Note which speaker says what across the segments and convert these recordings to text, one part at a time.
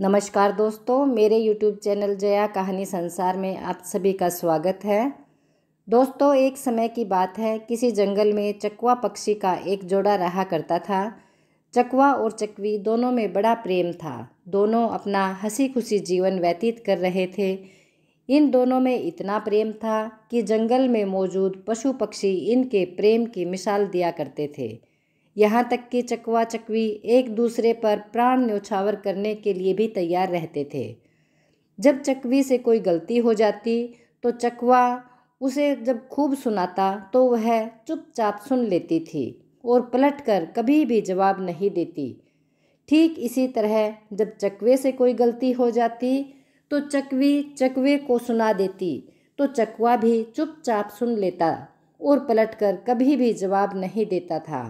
Speaker 1: नमस्कार दोस्तों मेरे YouTube चैनल जया कहानी संसार में आप सभी का स्वागत है दोस्तों एक समय की बात है किसी जंगल में चकवा पक्षी का एक जोड़ा रहा करता था चकवा और चकवी दोनों में बड़ा प्रेम था दोनों अपना हंसी खुशी जीवन व्यतीत कर रहे थे इन दोनों में इतना प्रेम था कि जंगल में मौजूद पशु पक्षी इनके प्रेम की मिसाल दिया करते थे यहाँ तक कि चकवा चकवी एक दूसरे पर प्राण न्योछावर करने के लिए भी तैयार रहते थे जब चकवी से कोई गलती हो जाती तो चकवा उसे जब खूब सुनाता तो वह चुपचाप सुन लेती थी और पलटकर कभी भी जवाब नहीं देती ठीक इसी तरह जब चकवे से कोई गलती हो जाती तो चकवी चकवे को सुना देती तो चकवा भी चुपचाप सुन लेता और पलटकर कभी भी जवाब नहीं देता था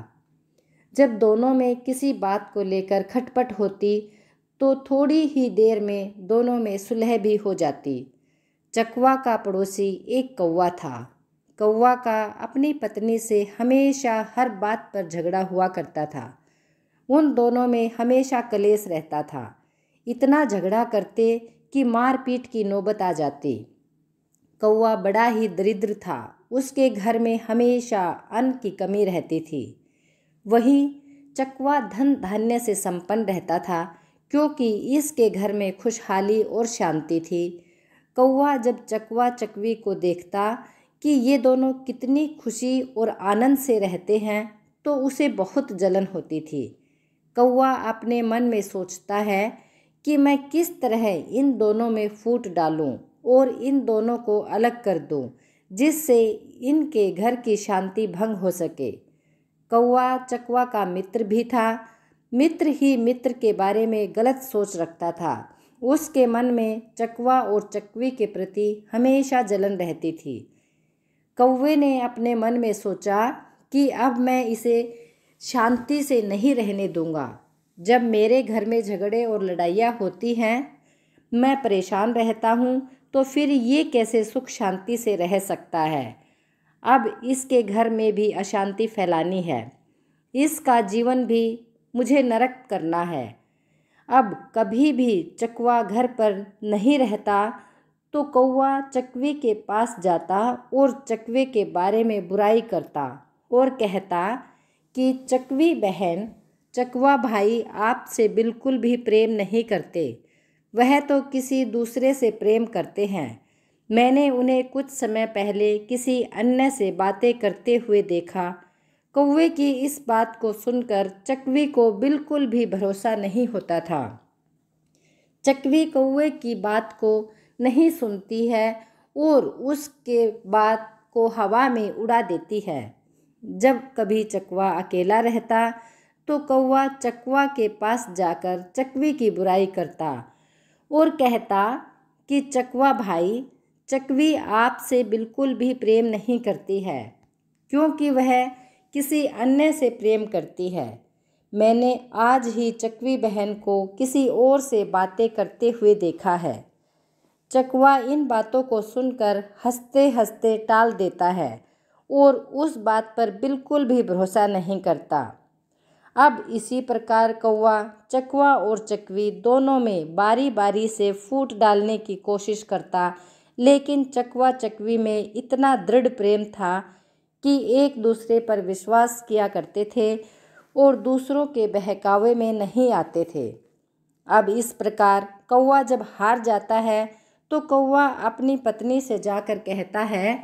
Speaker 1: जब दोनों में किसी बात को लेकर खटपट होती तो थोड़ी ही देर में दोनों में सुलह भी हो जाती चकवा का पड़ोसी एक कौवा था कौवा का अपनी पत्नी से हमेशा हर बात पर झगड़ा हुआ करता था उन दोनों में हमेशा कलेस रहता था इतना झगड़ा करते कि मारपीट की नौबत आ जाती कौवा बड़ा ही दरिद्र था उसके घर में हमेशा अन्न की कमी रहती थी वहीं चकवा धन धान्य से संपन्न रहता था क्योंकि इसके घर में खुशहाली और शांति थी कौवा जब चकवा चकवी को देखता कि ये दोनों कितनी खुशी और आनंद से रहते हैं तो उसे बहुत जलन होती थी कौवा अपने मन में सोचता है कि मैं किस तरह इन दोनों में फूट डालूं और इन दोनों को अलग कर दूं जिससे इनके घर की शांति भंग हो सके कौआ चकवा का मित्र भी था मित्र ही मित्र के बारे में गलत सोच रखता था उसके मन में चकवा और चकवी के प्रति हमेशा जलन रहती थी कौवे ने अपने मन में सोचा कि अब मैं इसे शांति से नहीं रहने दूंगा जब मेरे घर में झगड़े और लड़ाइयाँ होती हैं मैं परेशान रहता हूँ तो फिर ये कैसे सुख शांति से रह सकता है अब इसके घर में भी अशांति फैलानी है इसका जीवन भी मुझे नरक करना है अब कभी भी चकवा घर पर नहीं रहता तो कौवा चकवे के पास जाता और चकवे के बारे में बुराई करता और कहता कि चकवी बहन चकवा भाई आपसे बिल्कुल भी प्रेम नहीं करते वह तो किसी दूसरे से प्रेम करते हैं मैंने उन्हें कुछ समय पहले किसी अन्य से बातें करते हुए देखा कौवे की इस बात को सुनकर चकवी को बिल्कुल भी भरोसा नहीं होता था चकवी कौवे की बात को नहीं सुनती है और उसके बात को हवा में उड़ा देती है जब कभी चकवा अकेला रहता तो कौवा चकवा के पास जाकर चकवी की बुराई करता और कहता कि चकवा भाई चकवी आपसे बिल्कुल भी प्रेम नहीं करती है क्योंकि वह किसी अन्य से प्रेम करती है मैंने आज ही चकवी बहन को किसी और से बातें करते हुए देखा है चकवा इन बातों को सुनकर हंसते हंसते टाल देता है और उस बात पर बिल्कुल भी भरोसा नहीं करता अब इसी प्रकार कौवा चकवा और चकवी दोनों में बारी बारी से फूट डालने की कोशिश करता लेकिन चकवा चकवी में इतना दृढ़ प्रेम था कि एक दूसरे पर विश्वास किया करते थे और दूसरों के बहकावे में नहीं आते थे अब इस प्रकार कौवा जब हार जाता है तो कौवा अपनी पत्नी से जाकर कहता है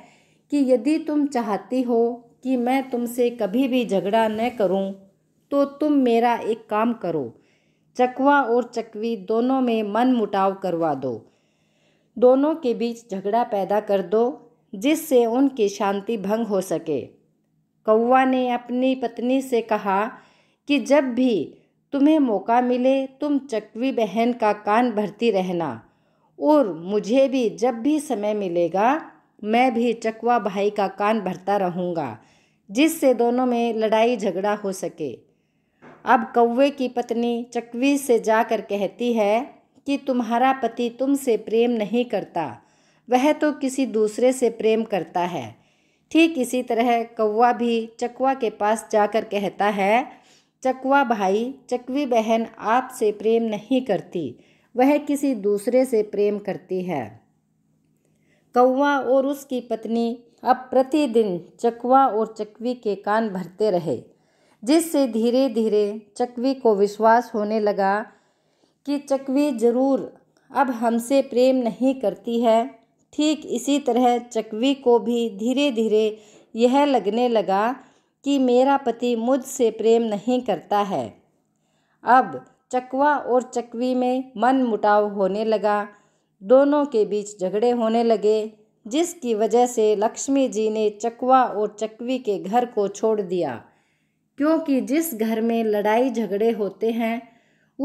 Speaker 1: कि यदि तुम चाहती हो कि मैं तुमसे कभी भी झगड़ा न करूं, तो तुम मेरा एक काम करो चकवा और चकवी दोनों में मन मुटाव करवा दो दोनों के बीच झगड़ा पैदा कर दो जिससे उनकी शांति भंग हो सके कौवा ने अपनी पत्नी से कहा कि जब भी तुम्हें मौका मिले तुम चकवी बहन का कान भरती रहना और मुझे भी जब भी समय मिलेगा मैं भी चकवा भाई का कान भरता रहूँगा जिससे दोनों में लड़ाई झगड़ा हो सके अब कौवे की पत्नी चकवी से जाकर कहती है कि तुम्हारा पति तुमसे प्रेम नहीं करता वह तो किसी दूसरे से प्रेम करता है ठीक इसी तरह कौवा भी चकवा के पास जाकर कहता है चकवा भाई चकवी बहन आपसे प्रेम नहीं करती वह किसी दूसरे से प्रेम करती है कौवा और उसकी पत्नी अब प्रतिदिन चकवा और चकवी के कान भरते रहे जिससे धीरे धीरे चकवी को विश्वास होने लगा कि चकवी ज़रूर अब हमसे प्रेम नहीं करती है ठीक इसी तरह चकवी को भी धीरे धीरे यह लगने लगा कि मेरा पति मुझसे प्रेम नहीं करता है अब चकवा और चकवी में मन मुटाव होने लगा दोनों के बीच झगड़े होने लगे जिसकी वजह से लक्ष्मी जी ने चकवा और चकवी के घर को छोड़ दिया क्योंकि जिस घर में लड़ाई झगड़े होते हैं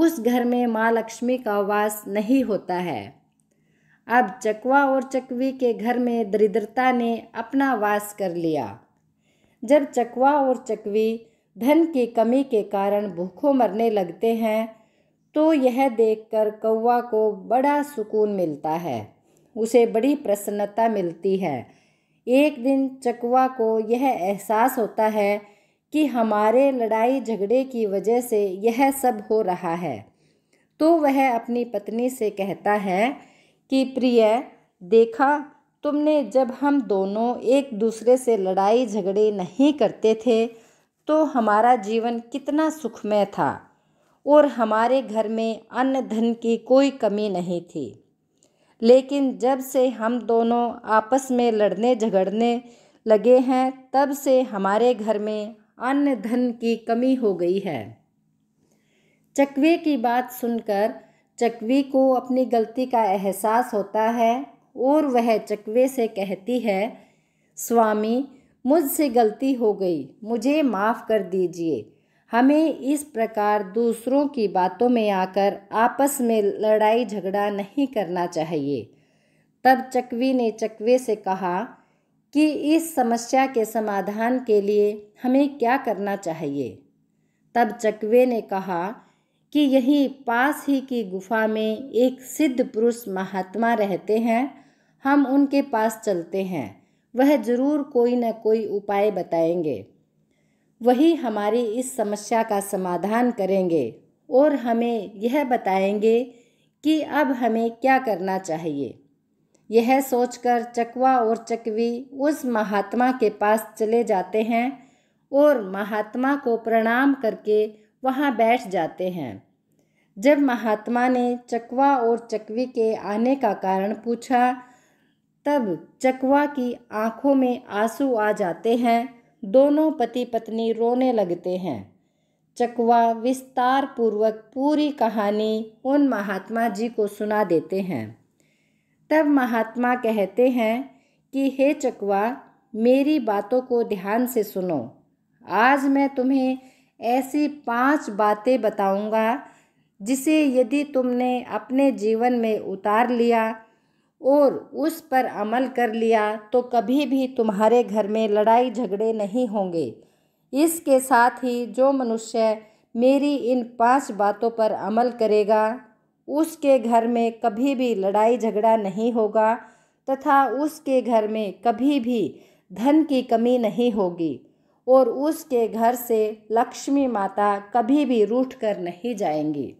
Speaker 1: उस घर में माँ लक्ष्मी का वास नहीं होता है अब चकवा और चकवी के घर में दरिद्रता ने अपना वास कर लिया जब चकवा और चकवी धन की कमी के कारण भूखों मरने लगते हैं तो यह देखकर कौवा को बड़ा सुकून मिलता है उसे बड़ी प्रसन्नता मिलती है एक दिन चकवा को यह एहसास होता है कि हमारे लड़ाई झगड़े की वजह से यह सब हो रहा है तो वह अपनी पत्नी से कहता है कि प्रिय देखा तुमने जब हम दोनों एक दूसरे से लड़ाई झगड़े नहीं करते थे तो हमारा जीवन कितना सुखमय था और हमारे घर में अन्न धन की कोई कमी नहीं थी लेकिन जब से हम दोनों आपस में लड़ने झगड़ने लगे हैं तब से हमारे घर में अन्य धन की कमी हो गई है चकवे की बात सुनकर चकवी को अपनी गलती का एहसास होता है और वह चकवे से कहती है स्वामी मुझसे गलती हो गई मुझे माफ़ कर दीजिए हमें इस प्रकार दूसरों की बातों में आकर आपस में लड़ाई झगड़ा नहीं करना चाहिए तब चकवी ने चकवे से कहा कि इस समस्या के समाधान के लिए हमें क्या करना चाहिए तब चकवे ने कहा कि यहीं पास ही की गुफा में एक सिद्ध पुरुष महात्मा रहते हैं हम उनके पास चलते हैं वह जरूर कोई न कोई उपाय बताएंगे वही हमारी इस समस्या का समाधान करेंगे और हमें यह बताएंगे कि अब हमें क्या करना चाहिए यह सोचकर चकवा और चकवी उस महात्मा के पास चले जाते हैं और महात्मा को प्रणाम करके वहाँ बैठ जाते हैं जब महात्मा ने चकवा और चकवी के आने का कारण पूछा तब चकवा की आंखों में आंसू आ जाते हैं दोनों पति पत्नी रोने लगते हैं चकवा विस्तार पूर्वक पूरी कहानी उन महात्मा जी को सुना देते हैं तब महात्मा कहते हैं कि हे चकवा मेरी बातों को ध्यान से सुनो आज मैं तुम्हें ऐसी पांच बातें बताऊंगा जिसे यदि तुमने अपने जीवन में उतार लिया और उस पर अमल कर लिया तो कभी भी तुम्हारे घर में लड़ाई झगड़े नहीं होंगे इसके साथ ही जो मनुष्य मेरी इन पांच बातों पर अमल करेगा उसके घर में कभी भी लड़ाई झगड़ा नहीं होगा तथा उसके घर में कभी भी धन की कमी नहीं होगी और उसके घर से लक्ष्मी माता कभी भी रूठ कर नहीं जाएंगी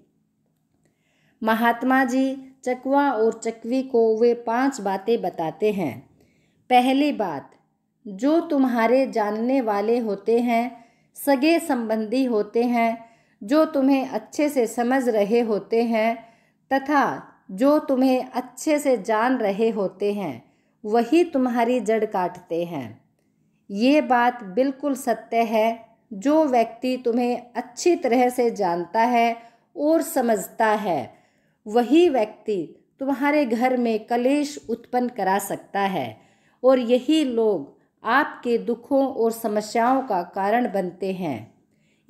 Speaker 1: महात्मा जी चकवा और चकवी को वे पांच बातें बताते हैं पहली बात जो तुम्हारे जानने वाले होते हैं सगे संबंधी होते हैं जो तुम्हें अच्छे से समझ रहे होते हैं तथा जो तुम्हें अच्छे से जान रहे होते हैं वही तुम्हारी जड़ काटते हैं ये बात बिल्कुल सत्य है जो व्यक्ति तुम्हें अच्छी तरह से जानता है और समझता है वही व्यक्ति तुम्हारे घर में कलेश उत्पन्न करा सकता है और यही लोग आपके दुखों और समस्याओं का कारण बनते हैं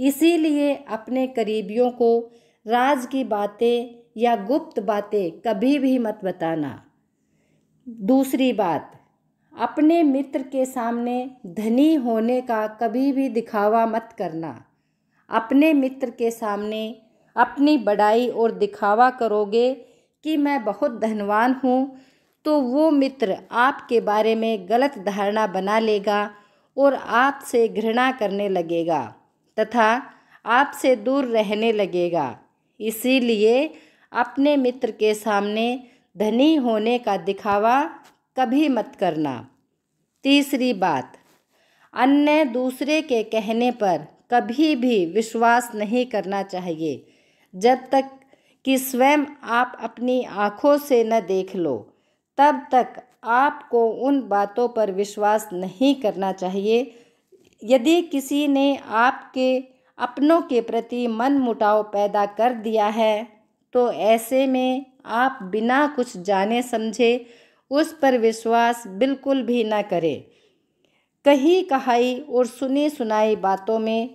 Speaker 1: इसीलिए अपने करीबियों को राज की बातें या गुप्त बातें कभी भी मत बताना दूसरी बात अपने मित्र के सामने धनी होने का कभी भी दिखावा मत करना अपने मित्र के सामने अपनी बड़ाई और दिखावा करोगे कि मैं बहुत धनवान हूँ तो वो मित्र आपके बारे में गलत धारणा बना लेगा और आपसे घृणा करने लगेगा तथा आपसे दूर रहने लगेगा इसीलिए अपने मित्र के सामने धनी होने का दिखावा कभी मत करना तीसरी बात अन्य दूसरे के कहने पर कभी भी विश्वास नहीं करना चाहिए जब तक कि स्वयं आप अपनी आँखों से न देख लो तब तक आपको उन बातों पर विश्वास नहीं करना चाहिए यदि किसी ने आपके अपनों के प्रति मन मुटाव पैदा कर दिया है तो ऐसे में आप बिना कुछ जाने समझे उस पर विश्वास बिल्कुल भी ना करें कही कहाई और सुनी सुनाई बातों में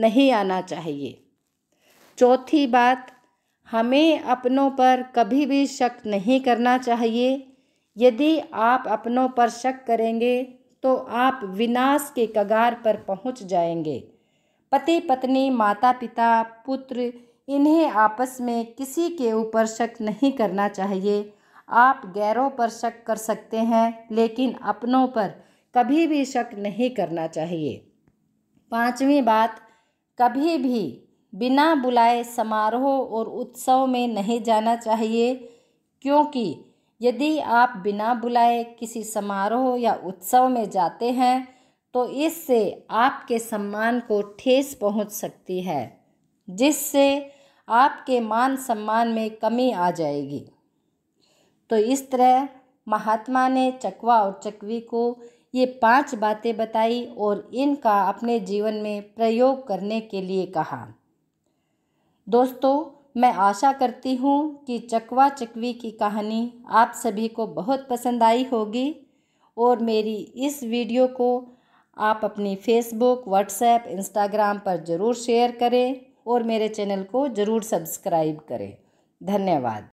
Speaker 1: नहीं आना चाहिए चौथी बात हमें अपनों पर कभी भी शक नहीं करना चाहिए यदि आप अपनों पर शक करेंगे तो आप विनाश के कगार पर पहुंच जाएंगे पति पत्नी माता पिता पुत्र इन्हें आपस में किसी के ऊपर शक नहीं करना चाहिए आप गैरों पर शक कर सकते हैं लेकिन अपनों पर कभी भी शक नहीं करना चाहिए पांचवी बात कभी भी बिना बुलाए समारोह और उत्सव में नहीं जाना चाहिए क्योंकि यदि आप बिना बुलाए किसी समारोह या उत्सव में जाते हैं तो इससे आपके सम्मान को ठेस पहुंच सकती है जिससे आपके मान सम्मान में कमी आ जाएगी तो इस तरह महात्मा ने चकवा और चकवी को ये पांच बातें बताई और इनका अपने जीवन में प्रयोग करने के लिए कहा दोस्तों मैं आशा करती हूँ कि चकवा चकवी की कहानी आप सभी को बहुत पसंद आई होगी और मेरी इस वीडियो को आप अपनी फेसबुक व्हाट्सएप इंस्टाग्राम पर ज़रूर शेयर करें और मेरे चैनल को ज़रूर सब्सक्राइब करें धन्यवाद